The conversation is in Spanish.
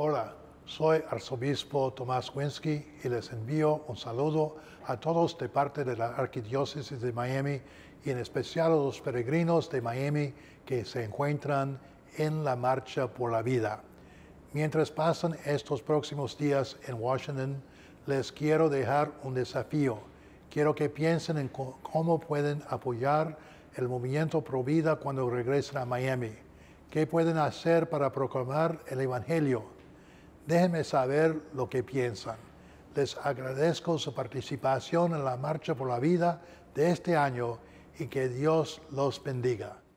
Hola, soy arzobispo Tomás Winsky y les envío un saludo a todos de parte de la Arquidiócesis de Miami y en especial a los peregrinos de Miami que se encuentran en la Marcha por la Vida. Mientras pasan estos próximos días en Washington, les quiero dejar un desafío. Quiero que piensen en cómo pueden apoyar el movimiento pro vida cuando regresen a Miami. ¿Qué pueden hacer para proclamar el Evangelio? déjenme saber lo que piensan. Les agradezco su participación en la Marcha por la Vida de este año y que Dios los bendiga.